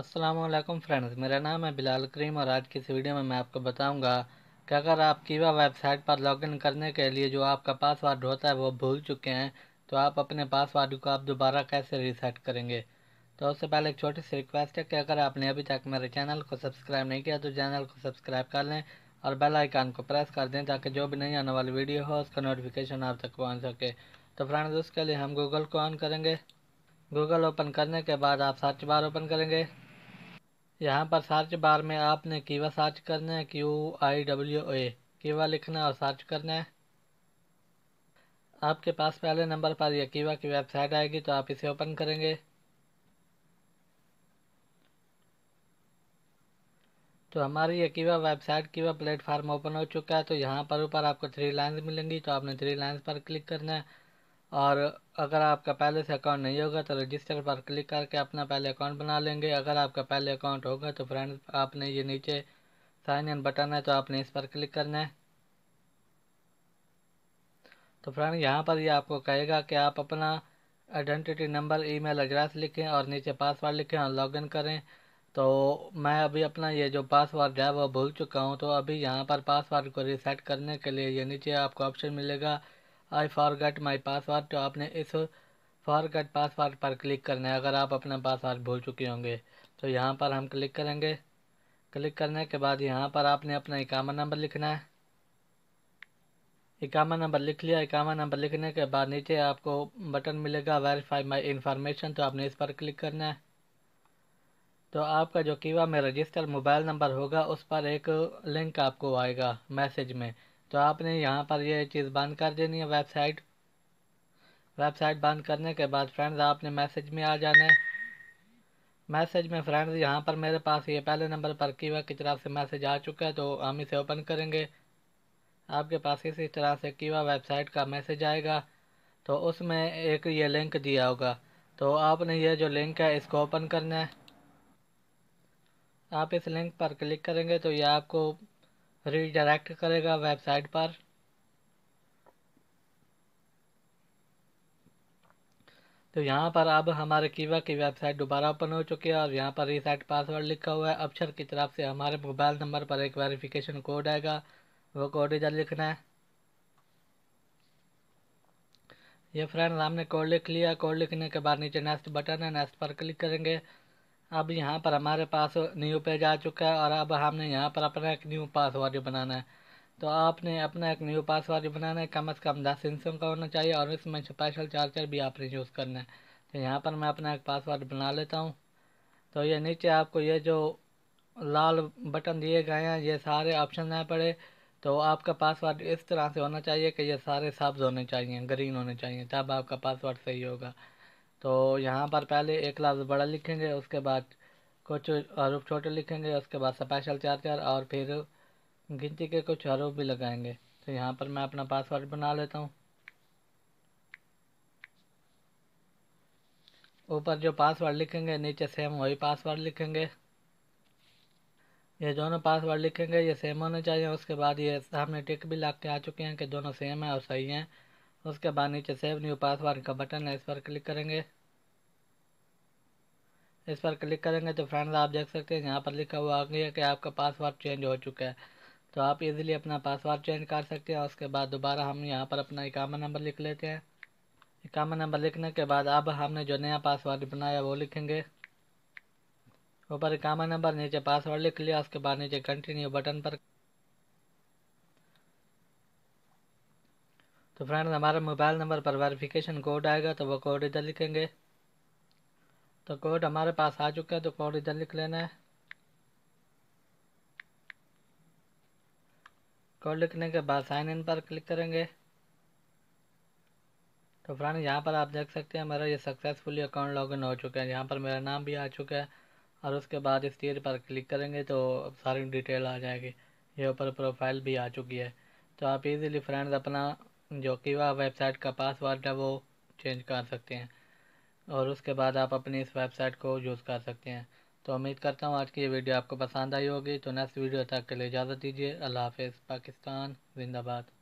Aslam friends मेरा नाम है बिलाल करीम और आज की इस वीडियो में मैं आपको बताऊंगा कि अगर आप कीवा वेबसाइट पर लॉगिन करने के लिए जो आपका पासवर्ड होता है वो भूल चुके हैं तो आप अपने पासवर्ड को आप दोबारा कैसे रीसेट करेंगे तो उससे पहले एक छोटी सी रिक्वेस्ट है कि अगर आपने अभी तक मेरे चैनल को सब्सक्राइब नहीं किया तो चैनल को सब्सक्राइब कर लें और बेल आइकान को प्रेस कर दें ताकि जो भी नई आने वाली वीडियो हो उसका नोटिफिकेशन आप तक पहुँच सके तो फ्रेंड्स उसके लिए हम गूगल को ऑन करेंगे गूगल ओपन करने के बाद आप सर्च बार ओपन करेंगे यहाँ पर सर्च बार में आपने कीवा सर्च करना है क्यू आई डब्ल्यू ए कीवा लिखना है और सर्च करना है आपके पास पहले नंबर पर यह कीवा की वेबसाइट आएगी तो आप इसे ओपन करेंगे तो हमारी ये कीवा वेबसाइट कीवा प्लेटफार्म ओपन हो चुका है तो यहाँ पर ऊपर आपको थ्री लाइन्स मिलेंगी तो आपने थ्री लाइन्स पर क्लिक करना है और अगर आपका पहले से अकाउंट नहीं होगा तो रजिस्टर पर क्लिक करके अपना पहले अकाउंट बना लेंगे अगर आपका पहले अकाउंट होगा तो फ्रेंड्स आपने ये नीचे साइन इन बटन है तो आपने इस पर क्लिक करना है तो फ्रेंड यहाँ पर ये यह आपको कहेगा कि आप अपना आइडेंटिटी नंबर ईमेल एड्रेस लिखें और नीचे पासवर्ड लिखें और लॉगिन करें तो मैं अभी अपना ये जो पासवर्ड है वो भूल चुका हूँ तो अभी यहाँ पर पासवर्ड को रिसेट करने के लिए ये नीचे आपको ऑप्शन मिलेगा आई फॉरगेट माय पासवर्ड तो आपने इस फॉरगेट पासवर्ड पर क्लिक करना है अगर आप अपना पासवर्ड भूल चुके होंगे तो यहाँ पर हम क्लिक करेंगे क्लिक करने के बाद यहाँ पर आपने अपना इकामा नंबर लिखना है इकामा नंबर लिख लिया इकामा नंबर लिखने के बाद नीचे आपको बटन मिलेगा वेरीफाई माई इंफॉर्मेशन तो आपने इस पर क्लिक करना है तो आपका जो कीवा में रजिस्टर मोबाइल नंबर होगा उस पर एक लिंक आपको आएगा मैसेज में तो आपने यहाँ पर यह चीज़ बंद कर देनी है वेबसाइट वेबसाइट बंद करने के बाद फ्रेंड्स आपने मैसेज में आ जाना है मैसेज में फ्रेंड्स यहाँ पर मेरे पास ये पहले नंबर पर कीवा की तरफ से मैसेज आ चुका है तो हम इसे ओपन करेंगे आपके पास इसी तरह से कीवा वेबसाइट का मैसेज आएगा तो उसमें एक ये लिंक दिया होगा तो आपने ये जो लिंक है इसको ओपन करना है आप इस लिंक पर क्लिक करेंगे तो ये आपको रिडायरेक्ट करेगा वेबसाइट पर तो यहाँ पर अब हमारे कीवा की वेबसाइट दोबारा ओपन हो चुकी है और यहाँ पर रीसेट पासवर्ड लिखा हुआ है अक्षर की तरफ से हमारे मोबाइल नंबर पर एक वेरिफिकेशन कोड आएगा वो कोड इधर लिखना है ये फ्रेंड्स हमने कोड लिख लिया कोड लिखने के बाद नीचे नेक्स्ट बटन है नेक्स्ट पर क्लिक करेंगे अब यहाँ पर हमारे पास न्यू पेज आ चुका है और अब हमने यहाँ पर अपना एक न्यू पासवर्ड बनाना है तो आपने अपना एक न्यू पासवर्ड बनाना है कम अज़ कम दस इंसों का होना चाहिए और इसमें स्पेशल चार्जर भी आपने यूज़ करना है तो यहाँ पर मैं अपना एक पासवर्ड बना लेता हूँ तो ये नीचे आपको ये जो लाल बटन दिए गए हैं ये सारे ऑप्शन ना पड़े तो आपका पासवर्ड इस तरह से होना चाहिए कि ये सारे सब्ज़ होने चाहिए ग्रीन होने चाहिए तब आपका पासवर्ड सही होगा तो यहाँ पर पहले एक क्लास बड़ा लिखेंगे उसके बाद कुछ हरूफ छोटे लिखेंगे उसके बाद स्पेशल चार चार और फिर गिनती के कुछ हरूफ भी लगाएंगे तो यहाँ पर मैं अपना पासवर्ड बना लेता हूँ ऊपर जो पासवर्ड लिखेंगे नीचे सेम वही पासवर्ड लिखेंगे ये दोनों पासवर्ड लिखेंगे ये सेम होने चाहिए उसके बाद ये सामने टिक भी लग के आ चुके हैं कि दोनों सेम हैं और सही हैं उसके बाद नीचे सेव न्यू पासवर्ड का बटन है इस पर क्लिक करेंगे इस पर क्लिक करेंगे तो फ्रेंड्स आप देख सकते हैं यहाँ पर लिखा हुआ आ गया कि आपका पासवर्ड चेंज हो चुका है तो आप इजीली अपना पासवर्ड चेंज कर सकते हैं उसके बाद दोबारा हम यहाँ पर अपना इकामा नंबर लिख लेते हैं इकामा नंबर लिखने के बाद अब हमने जो नया पासवर्ड बनाया वो लिखेंगे ऊपर इकामा नंबर नीचे पासवर्ड लिख लिया उसके बाद नीचे कंटिन्यू बटन पर तो फ्रेंड्स हमारे मोबाइल नंबर पर वेरिफिकेशन कोड आएगा तो वो कोड इधर लिखेंगे तो कोड हमारे पास आ चुका है तो कोड इधर लिख लेना है कोड लिखने के बाद साइन इन पर क्लिक करेंगे तो फ्रेंड यहाँ पर आप देख सकते हैं मेरा ये सक्सेसफुली अकाउंट लॉगिन हो चुका है यहाँ पर मेरा नाम भी आ चुका है और उसके बाद इस टीयर पर क्लिक करेंगे तो सारी डिटेल आ जाएगी ये ऊपर प्रोफाइल भी आ चुकी है तो आप इजीली फ्रेंड्स अपना जो कि वह वेबसाइट का पासवर्ड है वो चेंज कर सकते हैं और उसके बाद आप अपनी इस वेबसाइट को यूज़ कर सकते हैं तो उम्मीद करता हूँ आज की ये वीडियो आपको पसंद आई होगी तो नेक्स्ट वीडियो तक के लिए इजाज़त दीजिए अल्लाह हाफिज़ पाकिस्तान जिंदाबाद